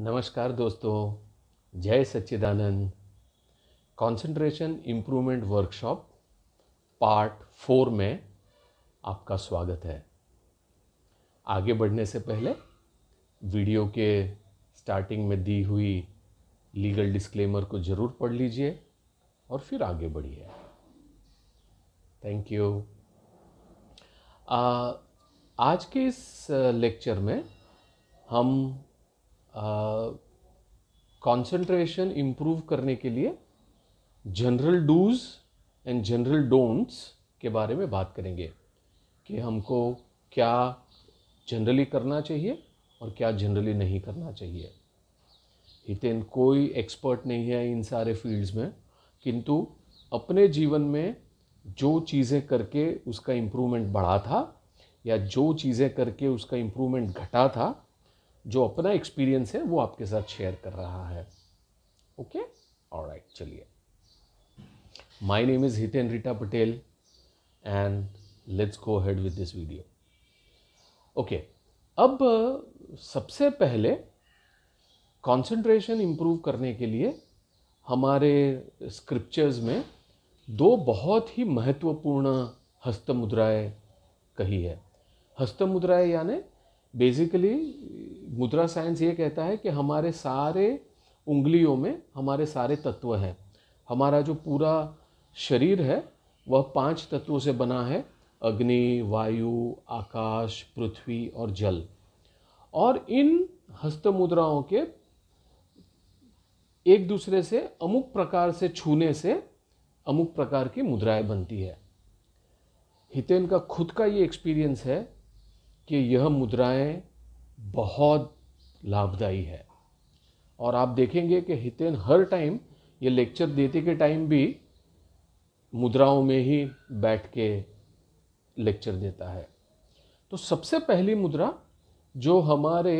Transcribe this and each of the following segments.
नमस्कार दोस्तों जय Sachchidanand concentration improvement workshop part four में आपका स्वागत है आगे बढ़ने से पहले वीडियो के स्टार्टिंग में दी हुई लीगल डिस्क्लेमर को ज़रूर पढ़ लीजिए और फिर आगे बढ़िए थैंक यू आज के इस लेक्चर में हम कंसंट्रेशन इम्प्रूव करने के लिए general do's and general don'ts के बारे में बात करेंगे कि हमको क्या जनरली करना चाहिए और क्या जनरली नहीं करना चाहिए हितेन कोई एक्सपर्ट नहीं है इन सारे फील्ड्स में किंतु अपने जीवन में जो चीज़ें करके उसका इम्प्रूवमेंट बढ़ा था या जो चीज़ें करके उसका इम्प्रूवमेंट घटा था जो अपना एक्सपीरियंस है वो आपके साथ शेयर कर रहा है ओके और राइट चलिए my name is Hiten Rita Patel and let's go head with this video okay अब uh, सबसे पहले कंसंट्रेशन इम्प्रूव करने के लिए हमारे स्क्रिप्चर्स में दो बहुत ही महत्वपूर्ण हस्त मुद्राएँ कही है हस्त मुद्राएँ यानी बेसिकली मुद्रा साइंस ये कहता है कि हमारे सारे उंगलियों में हमारे सारे तत्व हैं हमारा जो पूरा शरीर है वह पांच तत्वों से बना है अग्नि वायु आकाश पृथ्वी और जल और इन हस्त मुद्राओं के एक दूसरे से अमुक प्रकार से छूने से अमुक प्रकार की मुद्राएं बनती है हितेन का खुद का ये एक्सपीरियंस है कि यह मुद्राएं बहुत लाभदायी है और आप देखेंगे कि हितेन हर टाइम ये लेक्चर देते के टाइम भी मुद्राओं में ही बैठ के लेक्चर देता है तो सबसे पहली मुद्रा जो हमारे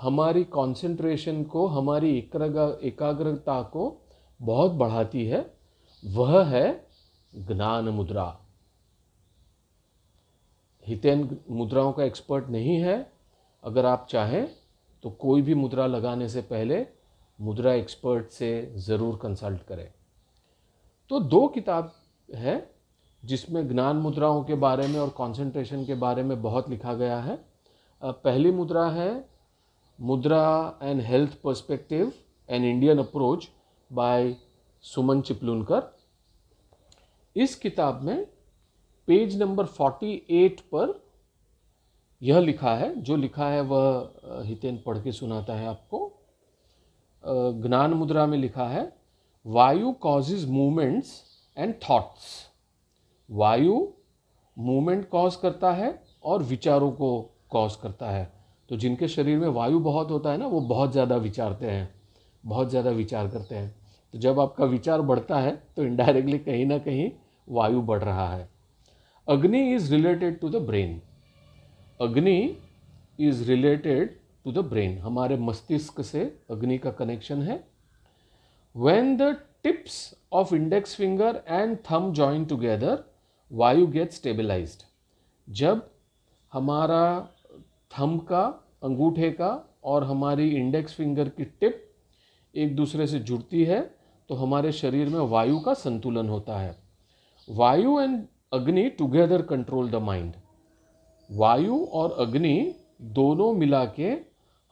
हमारी कंसंट्रेशन को हमारी एकाग्रता को बहुत बढ़ाती है वह है ज्ञान मुद्रा हितेन मुद्राओं का एक्सपर्ट नहीं है अगर आप चाहें तो कोई भी मुद्रा लगाने से पहले मुद्रा एक्सपर्ट से ज़रूर कंसल्ट करें तो दो किताब है जिसमें ज्ञान मुद्राओं के बारे में और कंसंट्रेशन के बारे में बहुत लिखा गया है पहली मुद्रा है mudra and health perspective an Indian approach by Suman Chiplunkar इस किताब में पेज नंबर 48 पर यह लिखा है जो लिखा है वह हितेन पढ़ के सुनाता है आपको ज्ञान मुद्रा में लिखा है vayu causes movements and thoughts वायु मूवमेंट कॉज करता है और विचारों को कॉज करता है तो जिनके शरीर में वायु बहुत होता है ना वो बहुत ज़्यादा विचारते हैं बहुत ज़्यादा विचार करते हैं तो जब आपका विचार बढ़ता है तो इनडायरेक्टली कहीं ना कहीं वायु बढ़ रहा है Agni is related to the brain. Agni is related to the brain. हमारे मस्तिष्क से अग्नि का कनेक्शन है When the tips of index finger and thumb join together, vayu get stabilized जब हमारा थम का अंगूठे का और हमारी इंडेक्स फिंगर की टिप एक दूसरे से जुड़ती है तो हमारे शरीर में वायु का संतुलन होता है वायु एंड अग्नि टुगेदर कंट्रोल द माइंड वायु और अग्नि दोनों मिला के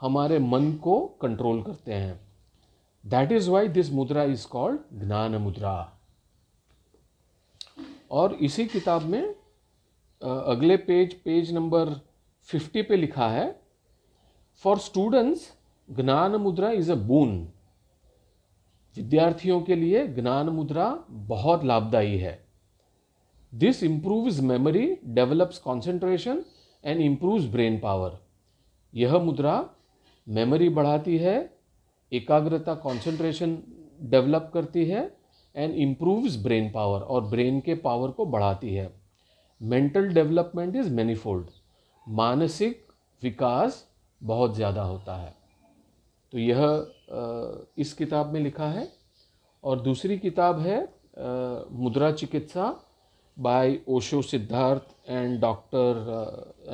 हमारे मन को कंट्रोल करते हैं that is why this mudra is called gyan mudra और इसी किताब में अगले पेज पेज नंबर फिफ्टी पे लिखा है फॉर स्टूडेंट्स ज्ञान मुद्रा इज अ बून विद्यार्थियों के लिए ज्ञान मुद्रा बहुत लाभदायी है this improves memory develops concentration and improves brain power यह मुद्रा मेमोरी बढ़ाती है एकाग्रता कॉन्सेंट्रेशन डेवलप करती है एंड इम्प्रूव्स ब्रेन पावर और ब्रेन के पावर को बढ़ाती है मेंटल डेवलपमेंट इज़ मैनीफोल्ड मानसिक विकास बहुत ज़्यादा होता है तो यह इस किताब में लिखा है और दूसरी किताब है Mudra Chikitsa by Osho Siddharth and doctor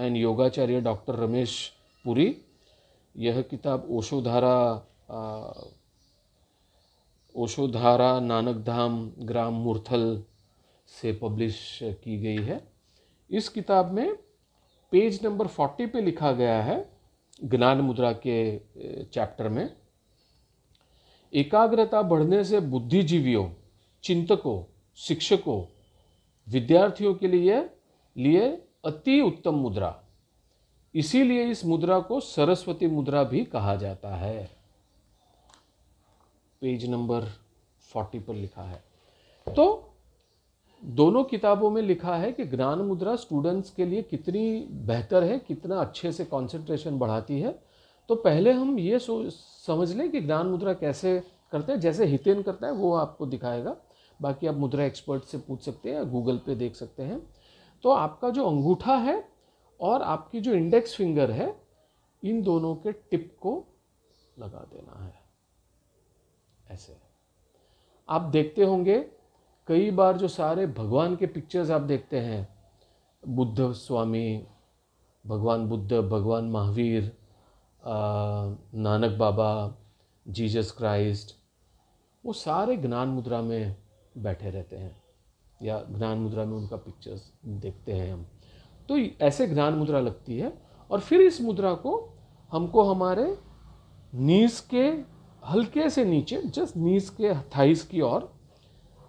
and Yogacharya doctor Ramesh Puri यह किताब ओशोधारा uh, ओशोधारा नानक धाम ग्राम मुरथल से पब्लिश की गई है इस किताब में पेज नंबर फोर्टी पे लिखा गया है ज्ञान मुद्रा के चैप्टर uh, में एकाग्रता बढ़ने से बुद्धिजीवियों चिंतकों शिक्षकों विद्यार्थियों के लिए लिए अति उत्तम मुद्रा इसीलिए इस मुद्रा को सरस्वती मुद्रा भी कहा जाता है पेज नंबर फोर्टी पर लिखा है तो दोनों किताबों में लिखा है कि ज्ञान मुद्रा स्टूडेंट्स के लिए कितनी बेहतर है कितना अच्छे से कंसंट्रेशन बढ़ाती है तो पहले हम ये समझ लें कि ज्ञान मुद्रा कैसे करते हैं जैसे हितेन करता है वो आपको दिखाएगा बाकी आप मुद्रा एक्सपर्ट से पूछ सकते हैं या गूगल पे देख सकते हैं तो आपका जो अंगूठा है और आपकी जो इंडेक्स फिंगर है इन दोनों के टिप को लगा देना है ऐसे आप देखते होंगे कई बार जो सारे भगवान के पिक्चर्स आप देखते हैं बुद्ध स्वामी भगवान बुद्ध भगवान महावीर नानक बाबा जीसस क्राइस्ट वो सारे ज्ञान मुद्रा में बैठे रहते हैं या ज्ञान मुद्रा में उनका पिक्चर्स देखते हैं हम तो ऐसे ज्ञान मुद्रा लगती है और फिर इस मुद्रा को हमको हमारे नीज के हल्के से नीचे जस्ट नीज के थाइस की ओर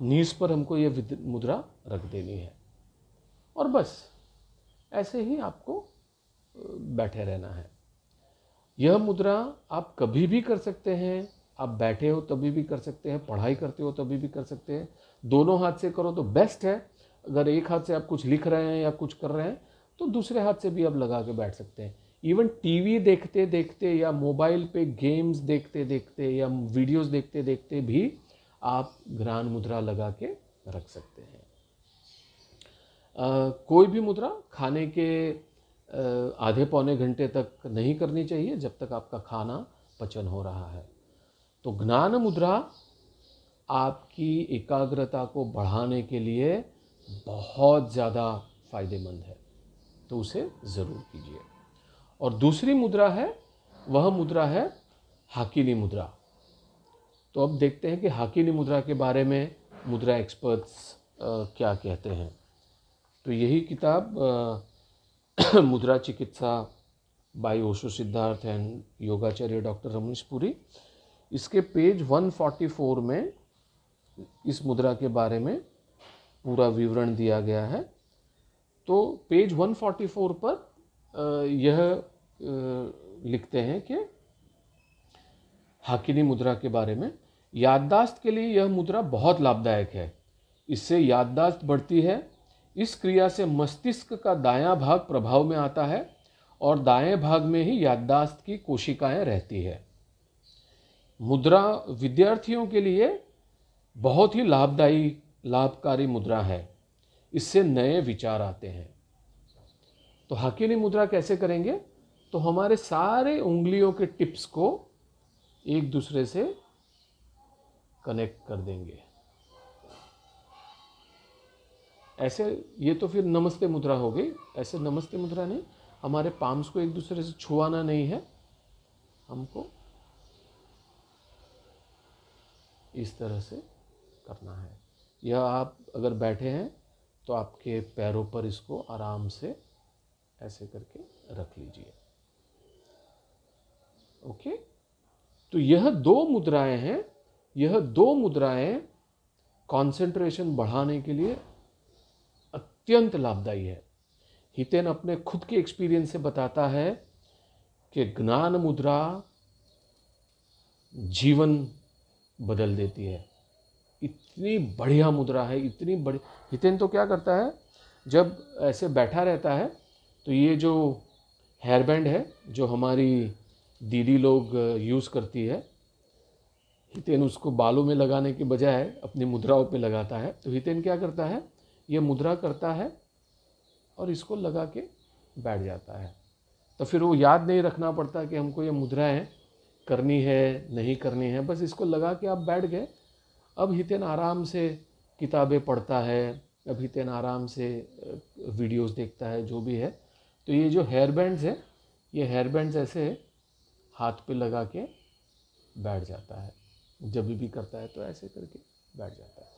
नीज पर हमको ये मुद्रा रख देनी है और बस ऐसे ही आपको बैठे रहना है यह मुद्रा आप कभी भी कर सकते हैं आप बैठे हो तभी भी कर सकते हैं पढ़ाई करते हो तभी भी कर सकते हैं दोनों हाथ से करो तो बेस्ट है अगर एक हाथ से आप कुछ लिख रहे हैं या कुछ कर रहे हैं तो दूसरे हाथ से भी आप लगा के बैठ सकते हैं इवन टीवी देखते देखते या मोबाइल पे गेम्स देखते देखते या वीडियोस देखते देखते भी आप घरान मुद्रा लगा के रख सकते हैं आ, कोई भी मुद्रा खाने के आधे पौने घंटे तक नहीं करनी चाहिए जब तक आपका खाना पचन हो रहा है तो ज्ञान मुद्रा आपकी एकाग्रता को बढ़ाने के लिए बहुत ज़्यादा फायदेमंद है तो उसे ज़रूर कीजिए और दूसरी मुद्रा है वह मुद्रा है हाकिनी मुद्रा तो अब देखते हैं कि हाकिनी मुद्रा के बारे में मुद्रा एक्सपर्ट्स क्या कहते हैं तो यही किताब Mudra Chikitsa by Osho Siddharth and Yogacharya doctor Ramnish Puri इसके पेज 144 में इस मुद्रा के बारे में पूरा विवरण दिया गया है तो पेज 144 पर यह लिखते हैं कि हाकिनी मुद्रा के बारे में याददाश्त के लिए यह मुद्रा बहुत लाभदायक है इससे याददाश्त बढ़ती है इस क्रिया से मस्तिष्क का दायां भाग प्रभाव में आता है और दाएं भाग में ही याददाश्त की कोशिकाएं रहती है मुद्रा विद्यार्थियों के लिए बहुत ही लाभदायी लाभकारी मुद्रा है इससे नए विचार आते हैं तो हकीली मुद्रा कैसे करेंगे तो हमारे सारे उंगलियों के टिप्स को एक दूसरे से कनेक्ट कर देंगे ऐसे ये तो फिर नमस्ते मुद्रा हो गई ऐसे नमस्ते मुद्रा नहीं हमारे पाम्स को एक दूसरे से छुआना नहीं है हमको इस तरह से करना है यह आप अगर बैठे हैं तो आपके पैरों पर इसको आराम से ऐसे करके रख लीजिए ओके तो यह दो मुद्राएं हैं यह दो मुद्राएं कंसंट्रेशन बढ़ाने के लिए अत्यंत लाभदायी है हितेन अपने खुद के एक्सपीरियंस से बताता है कि ज्ञान मुद्रा जीवन बदल देती है इतनी बढ़िया मुद्रा है इतनी बड़ी हितेन तो क्या करता है जब ऐसे बैठा रहता है तो ये जो हेयर बैंड है जो हमारी दीदी लोग यूज़ करती है हितेन उसको बालों में लगाने के बजाय अपनी मुद्राओं पे लगाता है तो हितेन क्या करता है ये मुद्रा करता है और इसको लगा के बैठ जाता है तो फिर वो याद नहीं रखना पड़ता कि हमको ये मुद्रा है करनी है नहीं करनी है बस इसको लगा के आप बैठ गए अब हितेन आराम से किताबें पढ़ता है अब हितेन आराम से वीडियोस देखता है जो भी है तो ये जो हेयर बैंड्स है ये हेयर बैंड्स ऐसे हाथ पे लगा के बैठ जाता है जब भी करता है तो ऐसे करके बैठ जाता है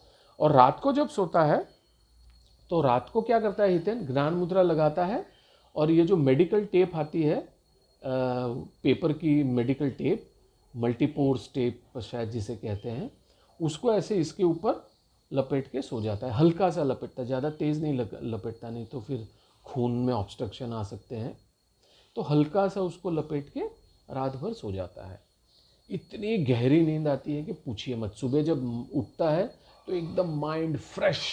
और रात को जब सोता है तो रात को क्या करता है हितेन ज्ञान मुद्रा लगाता है और ये जो मेडिकल टेप आती है पेपर की मेडिकल टेप मल्टीपोर्स टेप शायद जिसे कहते हैं उसको ऐसे इसके ऊपर लपेट के सो जाता है हल्का सा लपेटता है ज़्यादा तेज़ नहीं लपेटता नहीं तो फिर खून में ऑब्स्ट्रक्शन आ सकते हैं तो हल्का सा उसको लपेट के रात भर सो जाता है इतनी गहरी नींद आती है कि पूछिए मत सुबह जब उठता है तो एकदम माइंड फ्रेश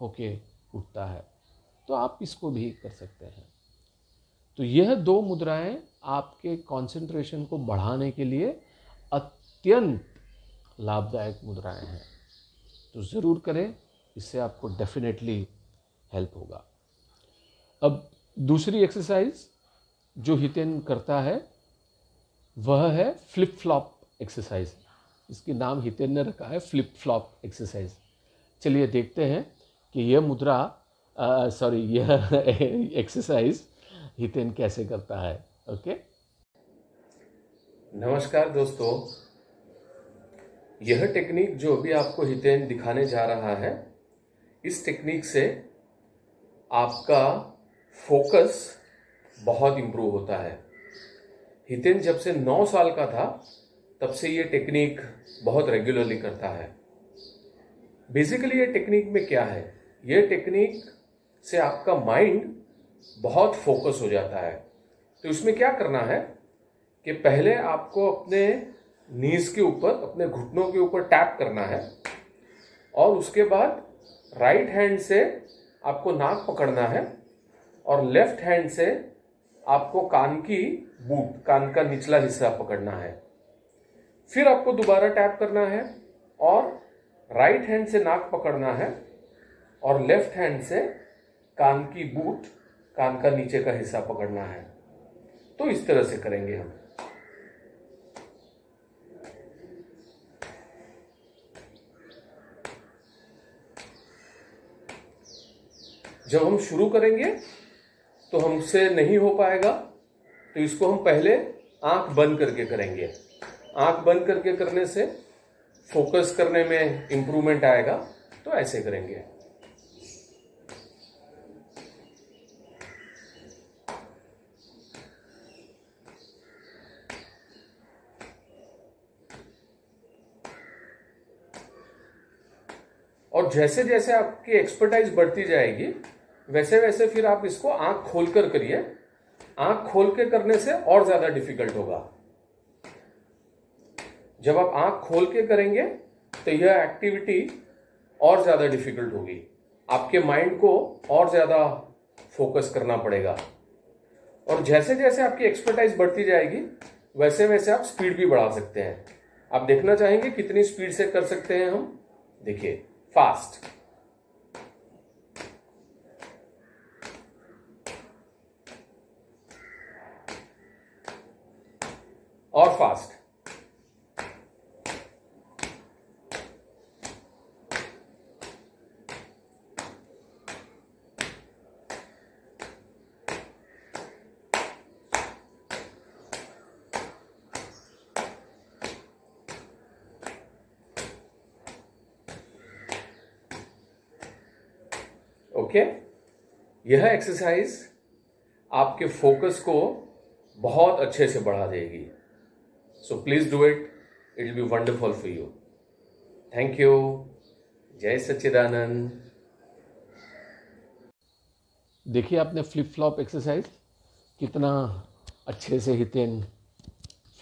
होके उठता है तो आप इसको भी कर सकते हैं तो यह दो मुद्राएं आपके कंसंट्रेशन को बढ़ाने के लिए अत्यंत लाभदायक मुद्राएं हैं तो ज़रूर करें इससे आपको डेफिनेटली हेल्प होगा अब दूसरी एक्सरसाइज जो हितेन करता है वह है फ्लिप फ्लॉप एक्सरसाइज इसके नाम हितेन ने रखा है फ्लिप फ्लॉप एक्सरसाइज चलिए देखते हैं कि यह मुद्रा सॉरी यह एक्सरसाइज हितेन कैसे करता है ओके नमस्कार दोस्तों यह टेक्निक जो अभी आपको हितेन दिखाने जा रहा है इस टेक्निक से आपका फोकस बहुत इम्प्रूव होता है हितेन जब से 9 साल का था तब से ये टेक्निक बहुत रेगुलरली करता है बेसिकली ये टेक्निक में क्या है ये टेक्निक से आपका माइंड बहुत फोकस हो जाता है तो इसमें क्या करना है कि पहले आपको अपने नीज के ऊपर अपने घुटनों के ऊपर टैप करना है और उसके बाद राइट हैंड से आपको नाक पकड़ना है और लेफ्ट हैंड से आपको कान की बूट कान का निचला हिस्सा पकड़ना है फिर आपको दोबारा टैप करना है और राइट हैंड से नाक पकड़ना है और लेफ्ट हैंड से कान की बूट कान का नीचे का हिस्सा पकड़ना है तो इस तरह से करेंगे हम जब हम शुरू करेंगे तो हमसे नहीं हो पाएगा तो इसको हम पहले आंख बंद करके करेंगे आंख बंद करके करने से फोकस करने में इंप्रूवमेंट आएगा तो ऐसे करेंगे और जैसे जैसे आपकी एक्सपर्टाइज बढ़ती जाएगी वैसे वैसे फिर आप इसको आंख खोलकर करिए आंख खोल के करने से और ज्यादा डिफिकल्ट होगा जब आप आंख खोल के करेंगे तो यह एक्टिविटी और ज्यादा डिफिकल्ट होगी आपके माइंड को और ज्यादा फोकस करना पड़ेगा और जैसे जैसे आपकी एक्सपर्टाइज बढ़ती जाएगी वैसे वैसे आप स्पीड भी बढ़ा सकते हैं आप देखना चाहेंगे कितनी स्पीड से कर सकते हैं हम देखिए fast ओके यह एक्सरसाइज आपके फोकस को बहुत अच्छे से बढ़ा देगी so please do it it be wonderful for you thank you जय सच्चिदानंद देखिए आपने फ्लिप फ्लॉप एक्सरसाइज कितना अच्छे से हितेन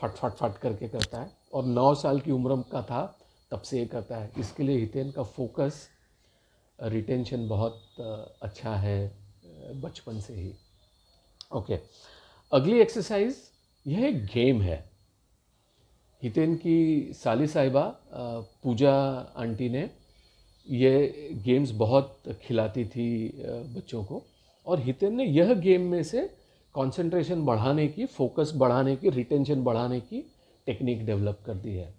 फट फट फट करके करता है और नौ साल की उम्र का था तब से ये करता है इसके लिए हितेन का फोकस रिटेंशन बहुत uh, अच्छा है uh, बचपन से ही ओके okay. अगली एक्सरसाइज यह एक गेम है हितेन की साली साहिबा uh, पूजा आंटी ने ये गेम्स बहुत खिलाती थी बच्चों को और हितेन ने यह गेम में से कंसंट्रेशन बढ़ाने की फोकस बढ़ाने की रिटेंशन बढ़ाने की टेक्निक डेवलप कर दी है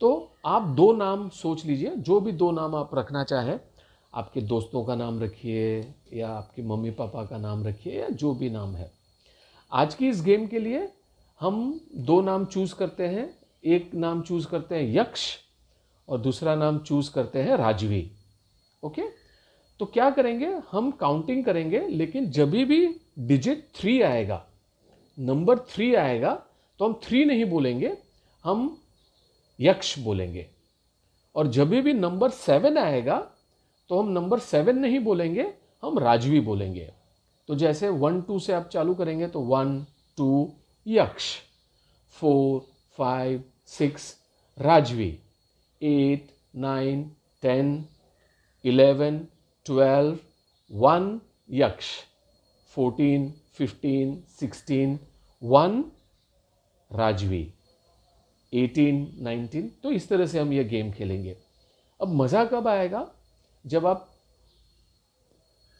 तो आप दो नाम सोच लीजिए जो भी दो नाम आप रखना चाहें आपके दोस्तों का नाम रखिए या आपके मम्मी पापा का नाम रखिए या जो भी नाम है आज की इस गेम के लिए हम दो नाम चूज़ करते हैं एक नाम चूज़ करते हैं यक्ष और दूसरा नाम चूज़ करते हैं राजवी ओके तो क्या करेंगे हम काउंटिंग करेंगे लेकिन जब भी डिजिट थ्री आएगा नंबर थ्री आएगा तो हम थ्री नहीं बोलेंगे हम यक्ष बोलेंगे और जब भी नंबर सेवन आएगा तो हम नंबर सेवन नहीं बोलेंगे हम राजवी बोलेंगे तो जैसे वन टू से आप चालू करेंगे तो वन टू यक्ष फोर फाइव सिक्स राजवी eight nine ten eleven twelve one यक्ष फोर्टीन फिफ्टीन सिक्सटीन वन राजवी एटीन नाइनटीन तो इस तरह से हम ये गेम खेलेंगे अब मज़ा कब आएगा जब आप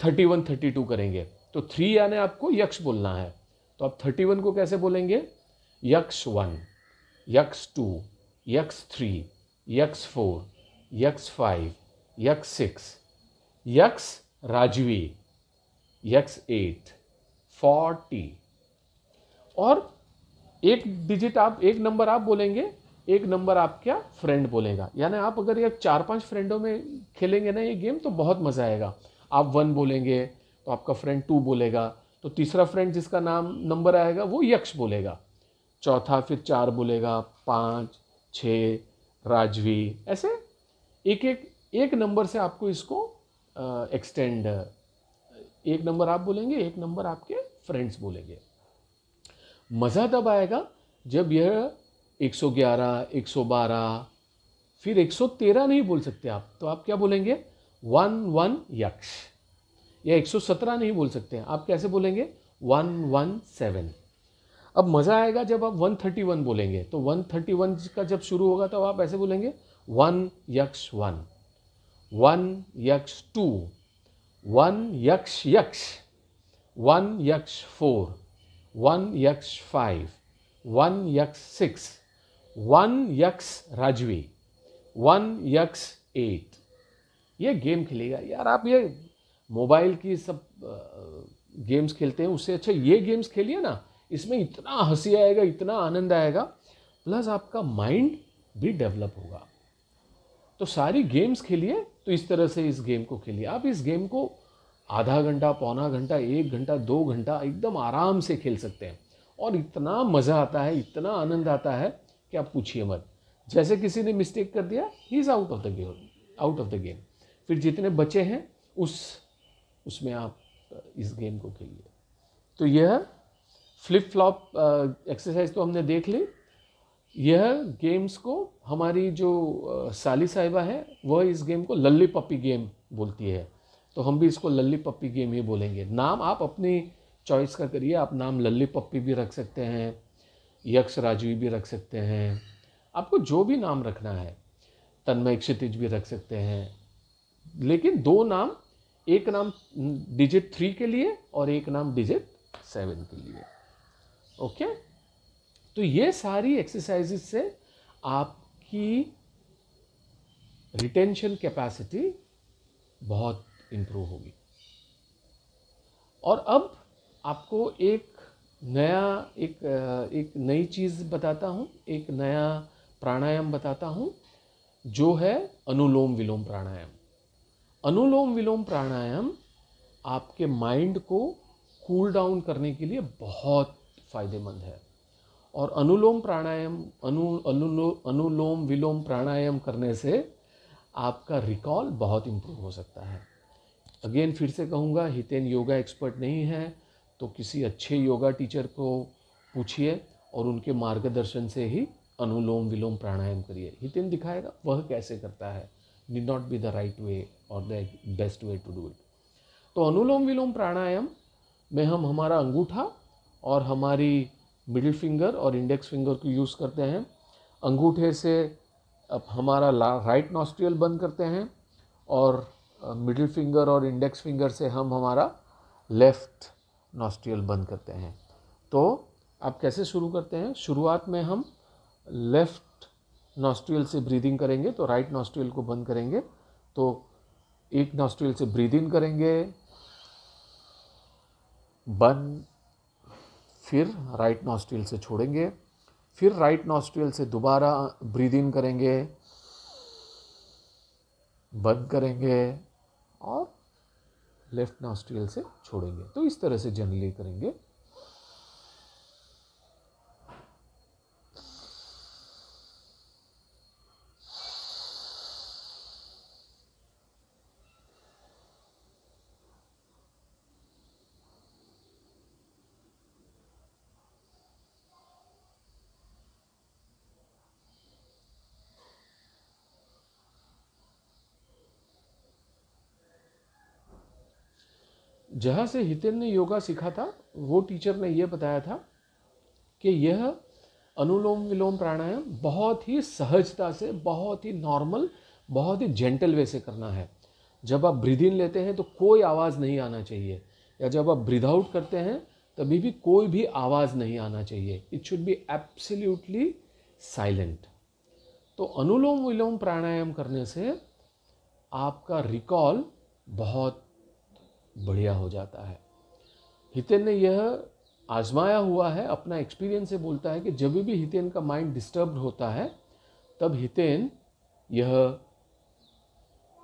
थर्टी वन थर्टी टू करेंगे तो थ्री यानी आपको यक्ष बोलना है तो आप थर्टी वन को कैसे बोलेंगे यक्ष वन यक्ष टू यक्ष थ्री यक्ष फोर यक्ष फाइव यक्ष सिक्स यक्ष राजवी यक्ष एट फोर्टी और एक डिजिट आप एक नंबर आप बोलेंगे एक नंबर आपका फ्रेंड बोलेगा यानी आप अगर ये चार पांच फ्रेंडों में खेलेंगे ना ये गेम तो बहुत मज़ा आएगा आप वन बोलेंगे तो आपका फ्रेंड टू बोलेगा तो तीसरा फ्रेंड जिसका नाम नंबर आएगा वो यक्ष बोलेगा चौथा फिर चार बोलेगा पाँच छ राजवी ऐसे एक एक एक नंबर से आपको इसको एक्सटेंड एक नंबर आप बोलेंगे एक नंबर आपके फ्रेंड्स बोलेंगे मज़ा तब आएगा जब यह 111, 112, फिर 113 नहीं बोल सकते आप तो आप क्या बोलेंगे वन वन यक्ष या 117 नहीं बोल सकते हैं आप कैसे बोलेंगे वन वन सेवन अब मज़ा आएगा जब आप 131 बोलेंगे तो 131 का जब शुरू होगा तो आप ऐसे बोलेंगे वन यक्ष वन वन यक्ष टू वन यक्ष यक्ष वन यक्ष फोर वन यक्ष फाइव वन यक्ष सिक्स वन यक्स राजवी वन यक्स एट ये गेम खेलेगा यार आप ये मोबाइल की सब गेम्स खेलते हैं उससे अच्छा ये गेम्स खेलिए ना इसमें इतना हंसी आएगा इतना आनंद आएगा प्लस आपका माइंड भी डेवलप होगा तो सारी गेम्स खेलिए तो इस तरह से इस गेम को खेलिए आप इस गेम को आधा घंटा पौना घंटा एक घंटा दो घंटा एकदम आराम से खेल सकते हैं और इतना मज़ा आता है इतना आनंद आता है कि आप पूछिए मत जैसे किसी ने मिस्टेक कर दिया he is out of the game out of the game फिर जितने बचे हैं उस उसमें आप uh, इस गेम को खेलिए तो यह फ्लिप फ्लॉप एक्सरसाइज तो हमने देख ली यह गेम्स को हमारी जो uh, साली साहिबा है वह इस गेम को लल्ली पप्पी गेम बोलती है तो हम भी इसको लल्ली पप्पी गेम ही बोलेंगे नाम आप अपनी चॉइस का करिए आप नाम लल्ली पप्पी भी रख सकते हैं यक्ष राजवी भी रख सकते हैं आपको जो भी नाम रखना है तन्मय क्षितिज भी रख सकते हैं लेकिन दो नाम एक नाम डिजिट थ्री के लिए और एक नाम डिजिट सेवन के लिए ओके तो ये सारी एक्सरसाइजेस से आपकी रिटेंशन कैपेसिटी बहुत इंप्रूव होगी और अब आपको एक नया एक एक नई चीज़ बताता हूँ एक नया प्राणायाम बताता हूँ जो है अनुलोम विलोम प्राणायाम अनुलोम विलोम प्राणायाम आपके माइंड को कूल डाउन करने के लिए बहुत फ़ायदेमंद है और अनुलोम प्राणायाम अनु अनुलो अनुलोम विलोम प्राणायाम करने से आपका रिकॉल बहुत इम्प्रूव हो सकता है अगेन फिर से कहूँगा हितेन योगा एक्सपर्ट नहीं है तो किसी अच्छे योगा टीचर को पूछिए और उनके मार्गदर्शन से ही अनुलोम विलोम प्राणायाम करिए हितिन दिखाएगा वह कैसे करता है need not be the right way और the best way to do it तो अनुलोम विलोम प्राणायाम में हम हमारा अंगूठा और हमारी मिडिल फिंगर और इंडेक्स फिंगर को यूज़ करते हैं अंगूठे से अब हमारा राइट नॉस्ट्रियल बंद करते हैं और मिडिल फिंगर और इंडेक्स फिंगर से हम हमारा लेफ़्ट नॉस्ट्रियल बंद करते हैं तो आप कैसे शुरू करते हैं शुरुआत में हम लेफ़्ट नॉस्ट्रियल से ब्रीदिंग करेंगे तो राइट नॉस्ट्रियल को बंद करेंगे तो एक नॉस्ट्रियल से ब्रीदिंग करेंगे बंद फिर राइट नॉस्ट्रियल से छोड़ेंगे फिर राइट नॉस्ट्रियल से दोबारा ब्रीद इन करेंगे बंद करेंगे और लेफ्ट नॉस्ट्रियल से छोड़ेंगे तो इस तरह से जनरली करेंगे जहाँ से हितेन ने योगा सीखा था वो टीचर ने यह बताया था कि यह अनुलोम विलोम प्राणायाम बहुत ही सहजता से बहुत ही नॉर्मल बहुत ही जेंटल वे से करना है जब आप ब्रीद इन लेते हैं तो कोई आवाज़ नहीं आना चाहिए या जब आप ब्रीद आउट करते हैं तभी भी कोई भी आवाज़ नहीं आना चाहिए it should be absolutely silent तो अनुलोम विलोम प्राणायाम करने से आपका रिकॉल बहुत बढ़िया हो जाता है हितेन ने यह आजमाया हुआ है अपना एक्सपीरियंस से बोलता है कि जब भी हितेन का माइंड डिस्टर्ब होता है तब हितेन यह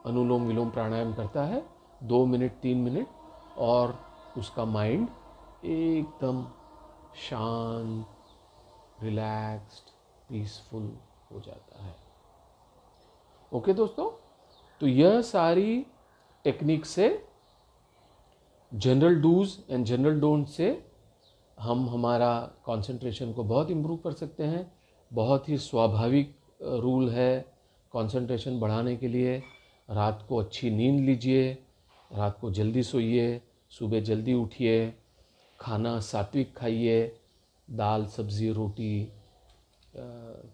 अनुलोम विलोम प्राणायाम करता है दो मिनट तीन मिनट और उसका माइंड एकदम शांत रिलैक्स्ड पीसफुल हो जाता है ओके दोस्तों तो यह सारी टेक्निक से general do's and general don't से हम हमारा कंसंट्रेशन को बहुत इम्प्रूव कर सकते हैं बहुत ही स्वाभाविक रूल है कंसंट्रेशन बढ़ाने के लिए रात को अच्छी नींद लीजिए रात को जल्दी सोइए सुबह जल्दी उठिए खाना सात्विक खाइए दाल सब्ज़ी रोटी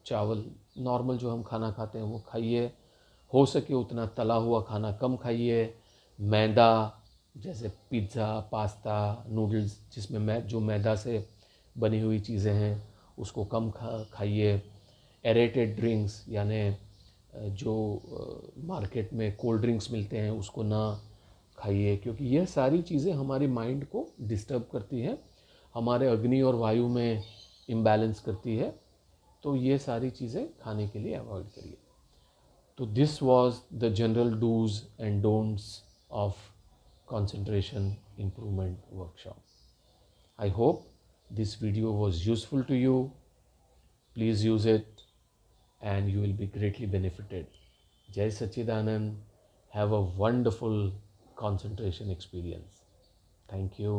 चावल नॉर्मल जो हम खाना खाते हैं वो खाइए हो सके उतना तला हुआ खाना कम खाइए मैदा जैसे पिज़्ज़ा पास्ता नूडल्स जिसमें मै जो मैदा से बनी हुई चीज़ें हैं उसको कम खा खाइए एरेटेड ड्रिंक्स यानि जो मार्केट में कोल्ड ड्रिंक्स मिलते हैं उसको ना खाइए क्योंकि यह सारी चीज़ें हमारे माइंड को डिस्टर्ब करती हैं हमारे अग्नि और वायु में इम्बैलेंस करती है तो ये सारी चीज़ें खाने के लिए अवॉइड करिए तो this was the general do's and don'ts of concentration improvement workshop. I hope this video was useful to you. Please use it and you will be greatly benefited. Jai Sachidanand, have a wonderful concentration experience. Thank you.